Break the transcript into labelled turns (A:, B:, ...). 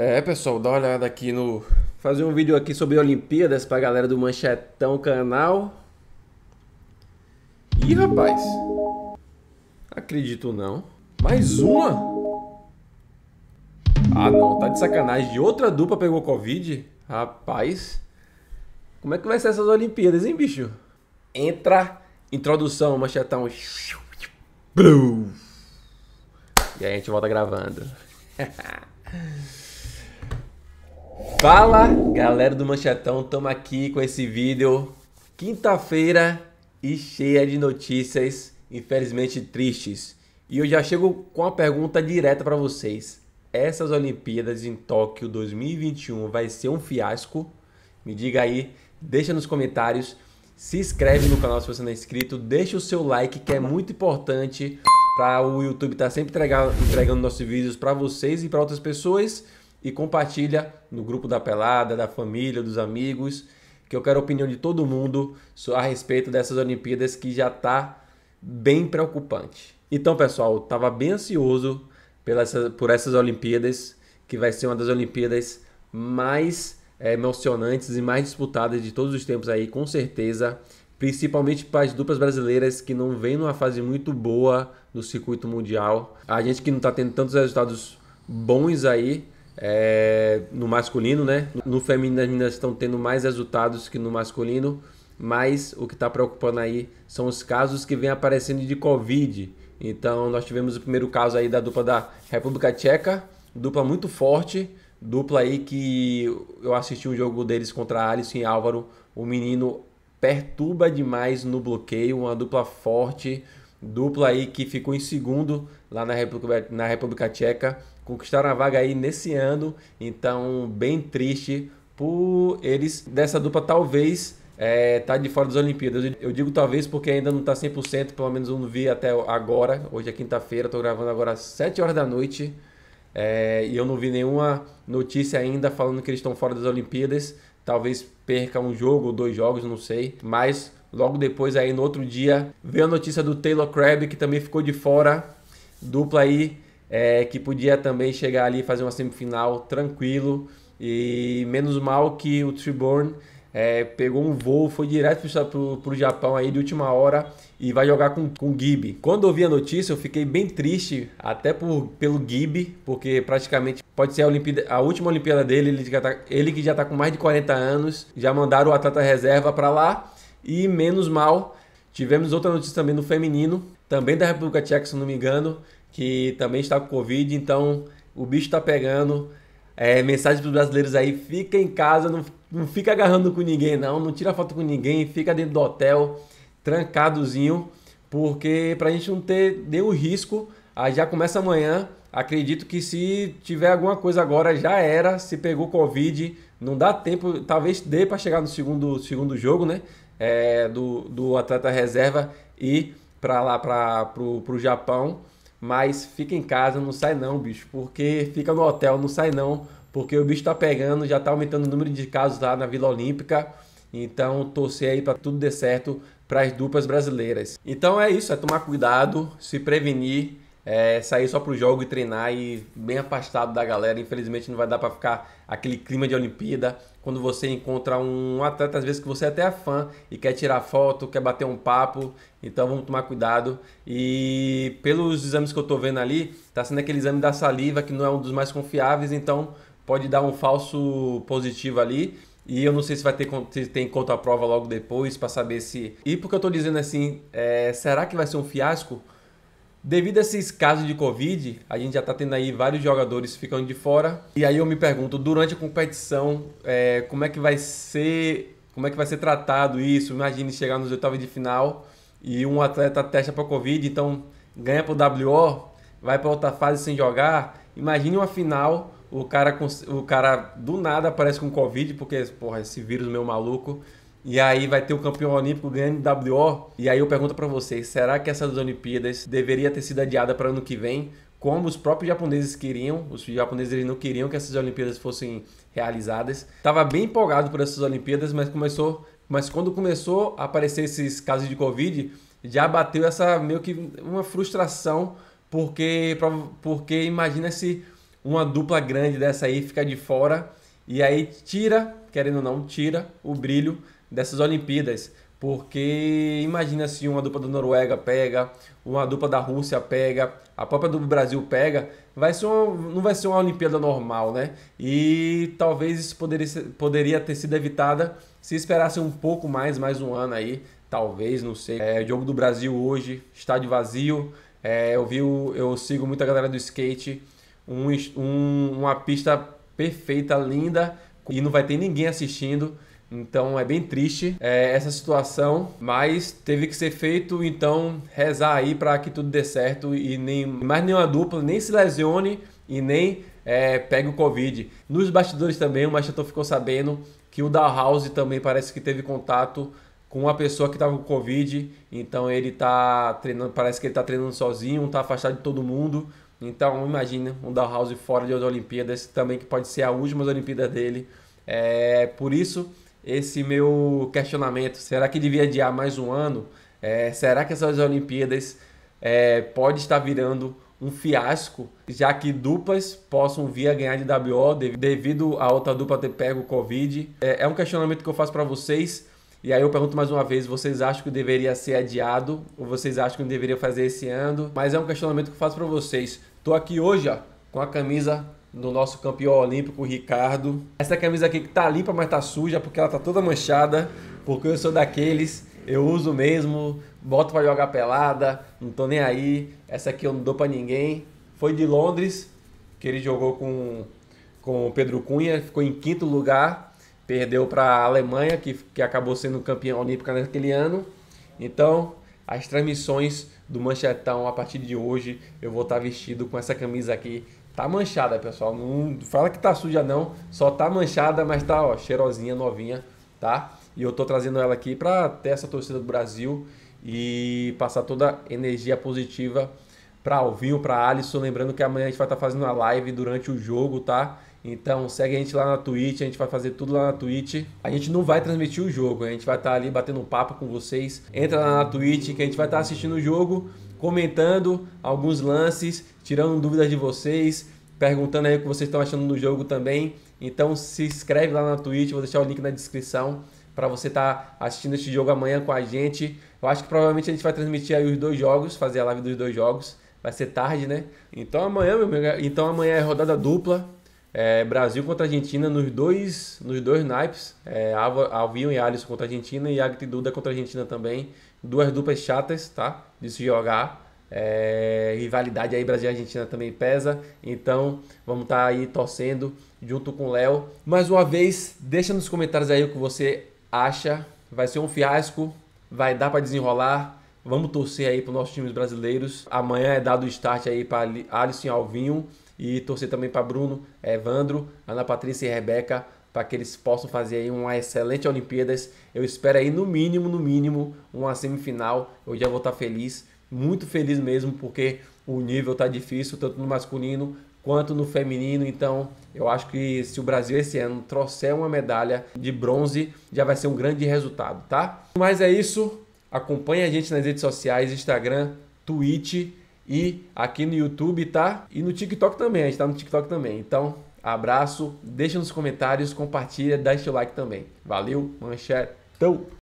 A: É, pessoal, dá uma olhada aqui no. Fazer um vídeo aqui sobre Olimpíadas pra galera do Manchetão Canal. Ih, rapaz. Acredito não. Mais uma? Ah, não, tá de sacanagem. De outra dupla pegou Covid? Rapaz. Como é que vai ser essas Olimpíadas, hein, bicho? Entra, introdução, Manchetão. E aí a gente volta gravando. Fala galera do Manchetão, estamos aqui com esse vídeo quinta-feira e cheia de notícias, infelizmente tristes. E eu já chego com uma pergunta direta para vocês: essas Olimpíadas em Tóquio 2021 vai ser um fiasco? Me diga aí, deixa nos comentários, se inscreve no canal se você não é inscrito, deixa o seu like que é muito importante para o YouTube estar tá sempre entregando nossos vídeos para vocês e para outras pessoas e compartilha no grupo da pelada, da família, dos amigos, que eu quero a opinião de todo mundo a respeito dessas Olimpíadas que já está bem preocupante. Então, pessoal, eu estava bem ansioso pelas, por essas Olimpíadas, que vai ser uma das Olimpíadas mais é, emocionantes e mais disputadas de todos os tempos aí, com certeza. Principalmente para as duplas brasileiras que não vêm numa fase muito boa no circuito mundial. A gente que não está tendo tantos resultados bons aí, é, no masculino, né? No feminino as meninas estão tendo mais resultados que no masculino, mas o que está preocupando aí são os casos que vêm aparecendo de Covid. Então nós tivemos o primeiro caso aí da dupla da República Tcheca, dupla muito forte, dupla aí que eu assisti um jogo deles contra Alisson e Álvaro, o menino perturba demais no bloqueio, uma dupla forte, Dupla aí que ficou em segundo lá na República, na República Tcheca. Conquistaram a vaga aí nesse ano. Então, bem triste por eles dessa dupla talvez é, tá de fora das Olimpíadas. Eu digo talvez porque ainda não tá 100%, pelo menos eu não vi até agora. Hoje é quinta-feira, tô gravando agora às 7 horas da noite. É, e eu não vi nenhuma notícia ainda falando que eles estão fora das Olimpíadas. Talvez perca um jogo ou dois jogos, não sei. Mas Logo depois, aí no outro dia, veio a notícia do Taylor Crabbe, que também ficou de fora, dupla aí, é, que podia também chegar ali e fazer uma semifinal tranquilo. E menos mal que o Triborn é, pegou um voo, foi direto para o Japão aí de última hora e vai jogar com, com o Gibi. Quando eu vi a notícia, eu fiquei bem triste, até por, pelo Gibi, porque praticamente pode ser a, Olimpíada, a última Olimpíada dele, ele, tá, ele que já está com mais de 40 anos, já mandaram o atleta reserva para lá. E menos mal, tivemos outra notícia também no feminino, também da República Tcheca, se não me engano, que também está com Covid, então o bicho está pegando. É, mensagem para os brasileiros aí: fica em casa, não, não fica agarrando com ninguém, não, não tira foto com ninguém, fica dentro do hotel, trancadozinho, porque para a gente não ter nenhum risco, aí ah, já começa amanhã. Acredito que se tiver alguma coisa agora, já era. Se pegou Covid, não dá tempo, talvez dê para chegar no segundo, segundo jogo, né? É, do, do atleta reserva e para lá para pro Japão. Mas fica em casa, não sai não, bicho. Porque fica no hotel, não sai não. Porque o bicho tá pegando, já tá aumentando o número de casos lá na Vila Olímpica. Então, torcer aí para tudo dê certo para as duplas brasileiras. Então é isso, é tomar cuidado, se prevenir é, sair só pro jogo e treinar e bem afastado da galera. Infelizmente não vai dar para ficar aquele clima de Olimpíada. Quando você encontra um atleta, às vezes que você até é fã e quer tirar foto, quer bater um papo, então vamos tomar cuidado. E pelos exames que eu tô vendo ali, tá sendo aquele exame da saliva que não é um dos mais confiáveis, então pode dar um falso positivo ali. E eu não sei se vai ter se tem conta a prova logo depois para saber se. E porque eu tô dizendo assim, é, será que vai ser um fiasco? Devido a esses casos de Covid, a gente já está tendo aí vários jogadores ficando de fora. E aí eu me pergunto, durante a competição, é, como é que vai ser. Como é que vai ser tratado isso? Imagine chegar nos oitavos de final e um atleta testa para Covid, então ganha para o WO, vai para outra fase sem jogar. Imagine uma final, o cara, o cara do nada aparece com Covid, porque, porra, esse vírus meu maluco e aí vai ter o campeão olímpico ganhando WO. E aí eu pergunto para vocês, será que essas Olimpíadas deveria ter sido adiada para ano que vem? Como os próprios japoneses queriam, os japoneses eles não queriam que essas Olimpíadas fossem realizadas. Tava bem empolgado por essas Olimpíadas, mas começou, mas quando começou a aparecer esses casos de Covid, já bateu essa meio que uma frustração, porque porque imagina se uma dupla grande dessa aí fica de fora e aí tira, querendo ou não, tira o brilho dessas Olimpíadas. Porque imagina se uma dupla da Noruega pega, uma dupla da Rússia pega, a própria do Brasil pega, vai ser uma, não vai ser uma Olimpíada normal, né? E talvez isso poderia, poderia ter sido evitada se esperasse um pouco mais, mais um ano aí, talvez, não sei. É, o jogo do Brasil hoje, estádio vazio, é, eu, vi, o, eu sigo muita galera do skate, um, um, uma pista perfeita, linda, e não vai ter ninguém assistindo. Então é bem triste é, essa situação, mas teve que ser feito. Então rezar aí para que tudo dê certo e nem mais nenhuma dupla nem se lesione e nem é, pegue o Covid. Nos bastidores também o Machato ficou sabendo que o Dalhouse também parece que teve contato com uma pessoa que estava com Covid. Então ele tá treinando, parece que ele está treinando sozinho, está afastado de todo mundo. Então imagina um Dalhouse fora de Olimpíadas também que pode ser a última Olimpíada dele. É, por isso esse meu questionamento. Será que devia adiar mais um ano? É, será que essas Olimpíadas é, pode estar virando um fiasco, já que duplas possam vir a ganhar de WO devido a outra dupla ter pego o Covid? É, é um questionamento que eu faço para vocês. E aí eu pergunto mais uma vez, vocês acham que deveria ser adiado ou vocês acham que não deveria fazer esse ano? Mas é um questionamento que eu faço para vocês. Tô aqui hoje ó, com a camisa do nosso campeão olímpico Ricardo. Essa camisa aqui que tá limpa, mas tá suja porque ela tá toda manchada, porque eu sou daqueles, eu uso mesmo, boto para jogar pelada, não tô nem aí. Essa aqui eu não dou para ninguém. Foi de Londres, que ele jogou com com o Pedro Cunha, ficou em quinto lugar, perdeu para Alemanha, que, que acabou sendo campeão olímpico naquele ano. Então, as transmissões do Manchetão a partir de hoje, eu vou estar tá vestido com essa camisa aqui Tá manchada, pessoal. Não fala que tá suja não, só tá manchada, mas tá, ó, cheirosinha, novinha, tá? E eu tô trazendo ela aqui para ter essa torcida do Brasil e passar toda energia positiva para Alvinho, para Alisson, lembrando que amanhã a gente vai estar tá fazendo uma live durante o jogo, tá? Então segue a gente lá na Twitch, a gente vai fazer tudo lá na Twitch. A gente não vai transmitir o jogo, a gente vai estar tá ali batendo um papo com vocês. Entra lá na Twitch que a gente vai estar tá assistindo o jogo comentando alguns lances, tirando dúvidas de vocês, perguntando aí o que vocês estão achando do jogo também. Então se inscreve lá na Twitch, vou deixar o link na descrição para você estar tá assistindo esse jogo amanhã com a gente. Eu acho que provavelmente a gente vai transmitir aí os dois jogos, fazer a live dos dois jogos. Vai ser tarde, né? Então amanhã, meu amigo, então amanhã é rodada dupla. É, Brasil contra Argentina nos dois, nos dois naipes. É, Alvinho e Alisson contra Argentina e Agti Duda contra Argentina também. Duas duplas chatas, tá? De se jogar. É, rivalidade aí Brasil e Argentina também pesa. Então vamos estar tá aí torcendo junto com o Léo. Mais uma vez, deixa nos comentários aí o que você acha. Vai ser um fiasco? Vai dar para desenrolar? Vamos torcer aí para os nossos times brasileiros. Amanhã é dado o start aí para Alisson e Alvinho. E torcer também para Bruno, Evandro, Ana Patrícia e Rebeca para que eles possam fazer aí uma excelente Olimpíadas. Eu espero aí no mínimo, no mínimo, uma semifinal. Eu já vou estar tá feliz, muito feliz mesmo, porque o nível está difícil, tanto no masculino quanto no feminino. Então, eu acho que se o Brasil esse ano trouxer uma medalha de bronze, já vai ser um grande resultado, tá? Mas é isso. Acompanhe a gente nas redes sociais, Instagram, Twitch e aqui no YouTube tá. E no TikTok também. A gente tá no TikTok também. Então, abraço. Deixa nos comentários, compartilha, dá seu like também. Valeu, manchete.